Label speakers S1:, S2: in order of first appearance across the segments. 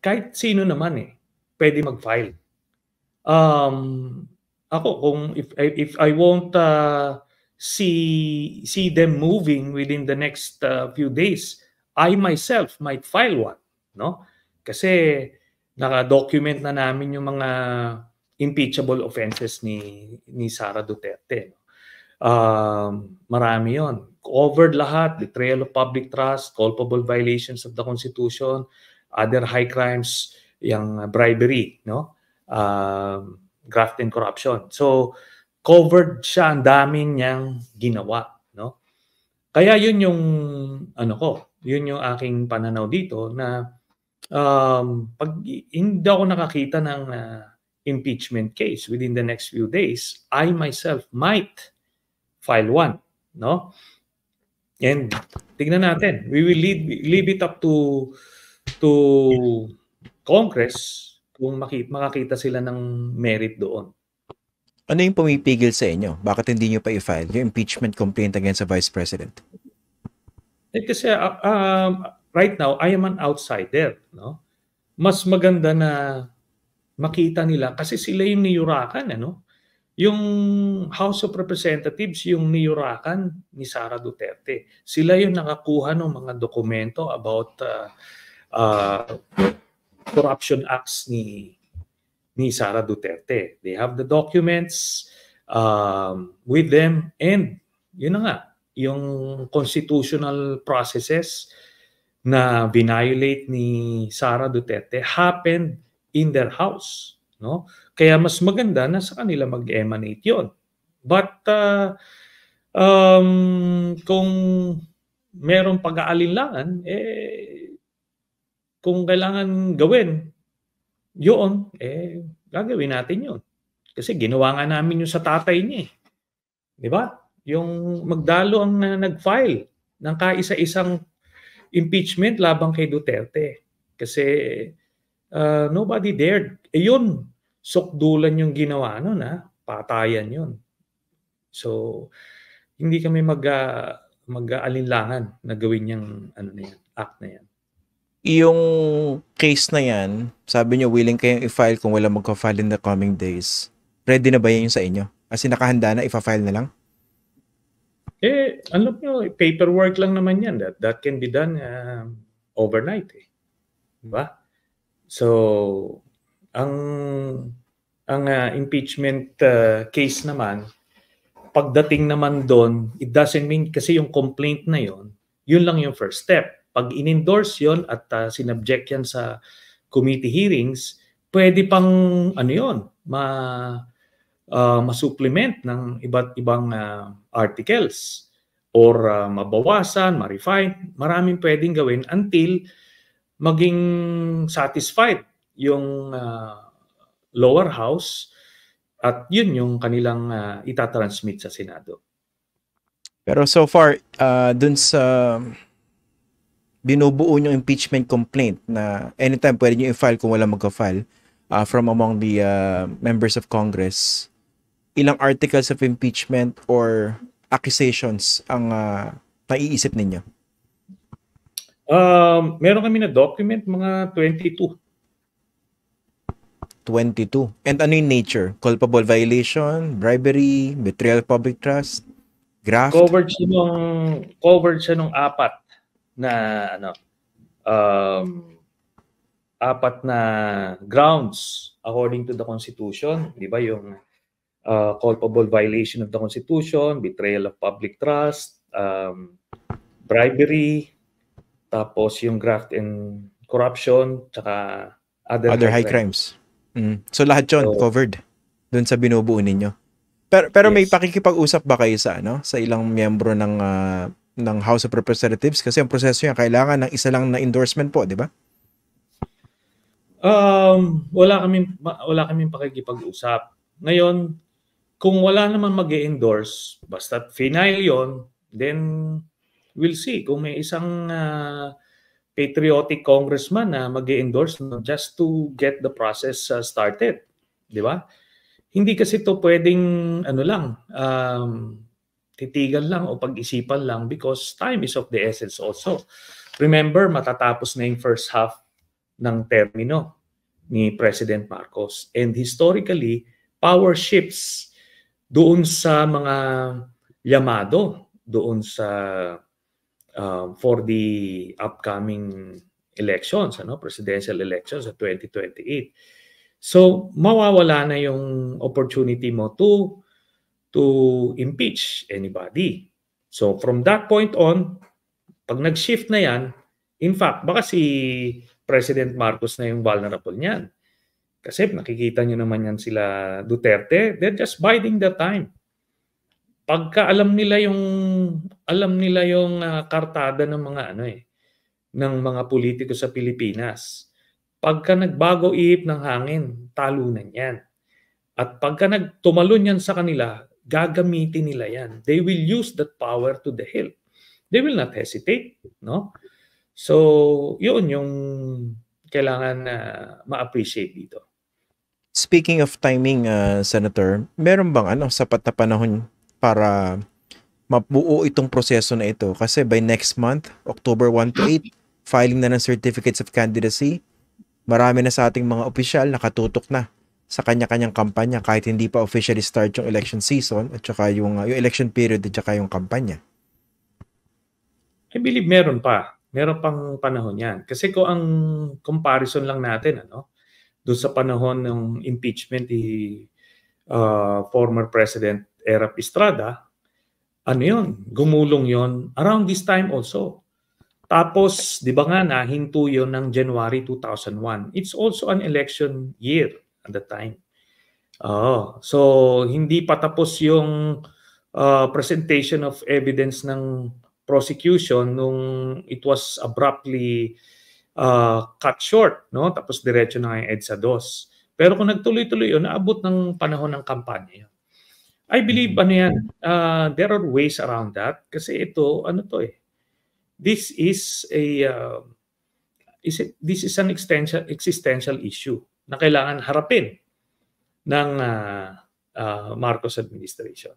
S1: kahit sino naman eh, pwede mag-file. Um, ako, kung if, if I won't uh, see, see them moving within the next uh, few days, I myself might file one. No? Kasi naka-document na namin yung mga impeachable offenses ni ni Sara Duterte. Um, marami 'yon. Covered lahat, betrayal of public trust, culpable violations of the Constitution, other high crimes, yang bribery, no? Uh, graft and corruption. So, covered siya, ang dami niyang ginawa, no? Kaya yun yung, ano ko, yun yung aking pananaw dito na um, pag hindi ako nakakita ng uh, impeachment case within the next few days, I myself might file one, no? And tignan natin. We will leave, leave it up to to Congress kung makita, makakita sila ng merit doon.
S2: Ano yung pumipigil sa inyo? Bakit hindi nyo pa i-file yung impeachment complaint against the Vice President?
S1: Eh, kasi uh, uh, right now, I am an outsider. No? Mas maganda na makita nila kasi sila yung niyurakan. Ano? Yung House of Representatives, yung niyurakan ni Sara Duterte. Sila yung nakakuha ng mga dokumento about uh, uh, corruption acts ni ni Sara Duterte. They have the documents um, with them and yun na nga, yung constitutional processes na violate ni Sara Duterte happened in their house. No? Kaya mas maganda na sa kanila mag-emanate yon. But uh, um, kung merong pag-aalinlangan, eh, kung kailangan gawin, yun, eh, gagawin natin yun. Kasi ginawa nga namin yun sa tatay niya eh. Di ba? Yung magdalo ang uh, nag-file ng kaisa-isang impeachment labang kay Duterte. Kasi uh, nobody dared. Eh yun, sukdulan yung ginawa nun ha. Ah. Patayan yun. So, hindi kami mag, uh, mag-aalinlangan na gawin yung ano na yan, act na yan
S2: yung case na yan, sabi nyo, willing kayong i-file kung wala magka-file in the coming days. Ready na ba yan yung sa inyo? As in, nakahanda na, ipa-file na lang?
S1: Eh, alam nyo, paperwork lang naman yan. That, that can be done uh, overnight. Eh. Diba? So, ang ang uh, impeachment uh, case naman, pagdating naman doon, it doesn't mean kasi yung complaint na yon, yun lang yung first step pag inendorse yon at uh, sinabject yan sa committee hearings, pwede pang ano yon ma uh, ma-supplement ng iba't ibang uh, articles or uh, mabawasan, ma-refine, maraming pwedeng gawin until maging satisfied yung uh, lower house at yun yung kanilang uh, itatransmit sa Senado.
S2: Pero so far, uh, dun sa binubuo yung impeachment complaint na anytime pwede nyo i-file kung wala magka-file uh, from among the uh, members of Congress, ilang articles of impeachment or accusations ang uh, naiisip ninyo? Um, meron kami na document, mga 22. 22. And ano yung nature? Culpable violation, bribery, betrayal of public trust, graft? Covered siya nung,
S1: covered siya nung apat na ano
S2: um,
S1: apat na grounds according to the constitution, di ba yung uh, culpable violation of the constitution, betrayal of public trust, um, bribery, tapos yung graft and
S2: corruption, tsaka other, other high, crimes. crimes. Mm. So lahat 'yon so, covered doon sa binubuo ninyo. Pero pero yes. may pakikipag-usap ba kayo sa ano, sa ilang miyembro ng uh, ng House of Representatives? Kasi ang proseso niya, kailangan ng isa lang na endorsement po, di ba?
S1: Um, wala kaming wala kaming pakikipag-usap. Ngayon, kung wala naman mag endorse basta final 'yon, then we'll see kung may isang uh, patriotic congressman na mag endorse just to get the process uh, started, 'di ba? Hindi kasi to pwedeng ano lang um, titigan lang o pag-isipan lang because time is of the essence also. Remember, matatapos na yung first half ng termino ni President Marcos. And historically, power shifts doon sa mga yamado, doon sa uh, for the upcoming elections, ano, presidential elections sa 2028. So, mawawala na yung opportunity mo to to impeach anybody. So from that point on, pag nag-shift na yan, in fact, baka si President Marcos na yung vulnerable niyan. Kasi nakikita nyo naman yan sila Duterte, they're just biding the time. Pagka alam nila yung alam nila yung uh, kartada ng mga ano eh ng mga politiko sa Pilipinas. Pagka nagbago iip ng hangin, talunan yan. At pagka nagtumalon yan sa kanila, gagamitin nila yan. They will use that power to the hill. They will not hesitate, no? So, yun yung kailangan na uh, ma-appreciate dito.
S2: Speaking of timing, uh, Senator, meron bang ano, sapat na panahon para mabuo itong proseso na ito? Kasi by next month, October 1 to 8, filing na ng certificates of candidacy, marami na sa ating mga opisyal nakatutok na sa kanya-kanyang kampanya kahit hindi pa officially start yung election season at saka yung, uh, yung election period at saka yung kampanya?
S1: I believe meron pa. Meron pang panahon yan. Kasi ko ang comparison lang natin, ano, doon sa panahon ng impeachment ni uh, former President Erap Estrada, ano yon gumulong yon around this time also. Tapos, di ba nga na, hinto yon ng January 2001. It's also an election year at the time. Oh, so hindi pa tapos yung uh, presentation of evidence ng prosecution nung it was abruptly uh, cut short, no? Tapos diretso na kay EDSA 2. Pero kung nagtuloy-tuloy yun, naabot ng panahon ng kampanya yun. I believe mm-hmm. ano yan, uh, there are ways around that kasi ito ano to eh. This is a uh, is it, this is an existential existential issue na kailangan harapin ng uh, uh, Marcos administration.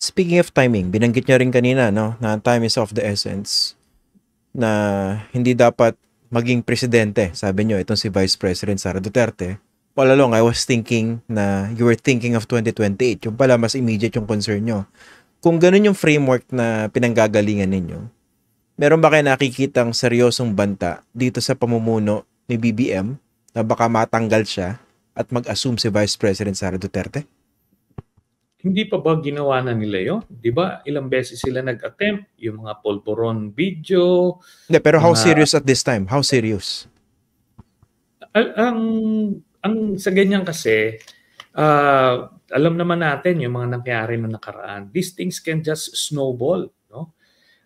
S2: Speaking of timing, binanggit niya rin kanina no, na time is of the essence na hindi dapat maging presidente. Sabi niyo itong si Vice President Sara Duterte. All along, I was thinking na you were thinking of 2028. Yung pala, mas immediate yung concern niyo. Kung ganun yung framework na pinanggagalingan ninyo, meron ba kayo nakikitang seryosong banta dito sa pamumuno ni BBM na baka matanggal siya at mag-assume si Vice President Sara Duterte?
S1: Hindi pa ba ginawa na nila yon? Di ba ilang beses sila nag-attempt
S2: yung mga polvoron video? Hindi, pero how na, serious at this time? How serious?
S1: Ang, ang sa ganyan kasi, uh, alam naman natin yung mga nangyari na nakaraan. These things can just snowball. No?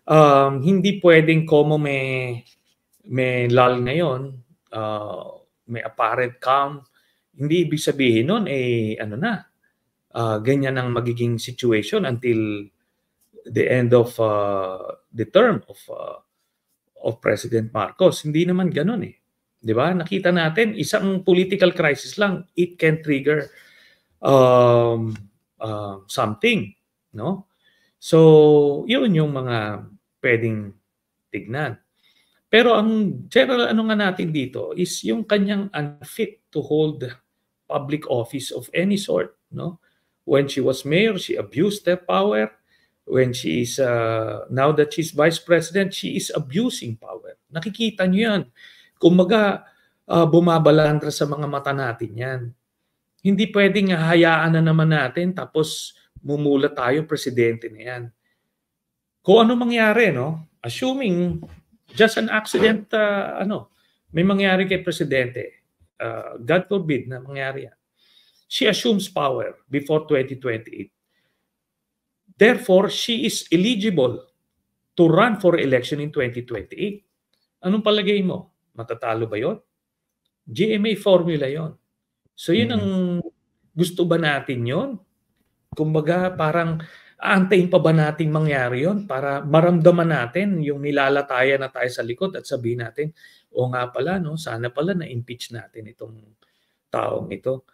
S1: Um, hindi pwedeng como may, may lal ngayon, uh, may apparent calm, hindi ibig sabihin nun, eh, ano na, uh, ganyan ang magiging situation until the end of uh, the term of uh, of President Marcos. Hindi naman ganun eh. 'Di ba? Nakita natin isang political crisis lang it can trigger um uh, something, no? So, 'yun yung mga pwedeng tignan. Pero ang general ano nga natin dito is yung kanyang unfit to hold public office of any sort, no? When she was mayor, she abused her power. When she is uh, now that she's vice president, she is abusing power. Nakikita niyo 'yan. Kumbaga uh, bumabalandra sa mga mata natin 'yan. Hindi pwedeng hayaan na naman natin tapos mumula tayo presidente na 'yan. Kung ano mangyari, no? Assuming just an accident, uh, ano, may mangyari kay Presidente. Uh, God forbid na mangyari yan. She assumes power before 2028. Therefore, she is eligible to run for election in 2028. Anong palagay mo? Matatalo ba yon? GMA formula yon. So yun mm-hmm. ang gusto ba natin yon? Kumbaga parang aantayin pa ba nating mangyari yon para maramdaman natin yung nilalataya na tayo sa likod at sabihin natin, o nga pala, no, sana pala na-impeach natin itong taong ito.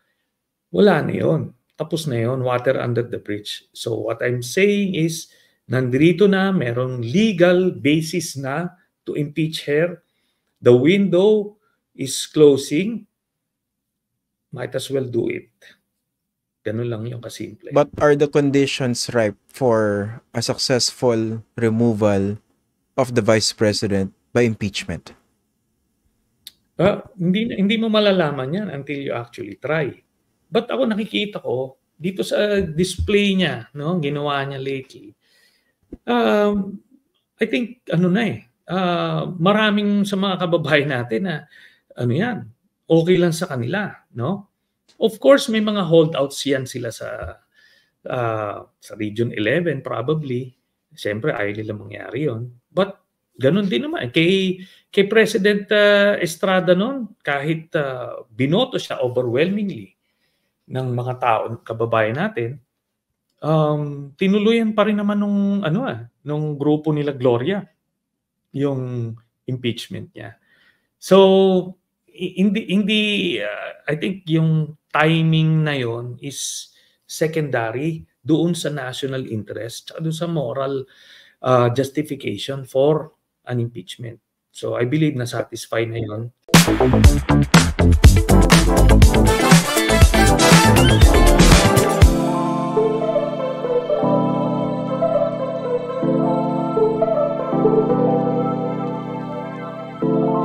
S1: Wala na yun. Tapos na yun, water under the bridge. So what I'm saying is, nandito na, merong legal basis na to impeach her. The window is closing. Might as well do it. Ganun lang yung kasimple.
S2: But are the conditions ripe for a successful removal of the vice president by impeachment?
S1: Uh, hindi, hindi mo malalaman yan until you actually try. But ako nakikita ko, dito sa display niya, no, ginawa niya lately, um, I think, ano na eh, uh, maraming sa mga kababayan natin na, ano yan, okay lang sa kanila, no? Of course, may mga holdouts yan sila sa uh, sa Region 11 probably. Siyempre, ayaw nila mangyari yon. But ganun din naman. Kay, kay President uh, Estrada noon, kahit uh, binoto siya overwhelmingly ng mga tao, kababayan natin, um, tinuluyan pa rin naman nung, ano ah, nung grupo nila Gloria yung impeachment niya. So, hindi hindi uh, I think yung timing na yon is secondary doon sa national interest at doon sa moral uh, justification for an impeachment. So I believe na satisfy na yon.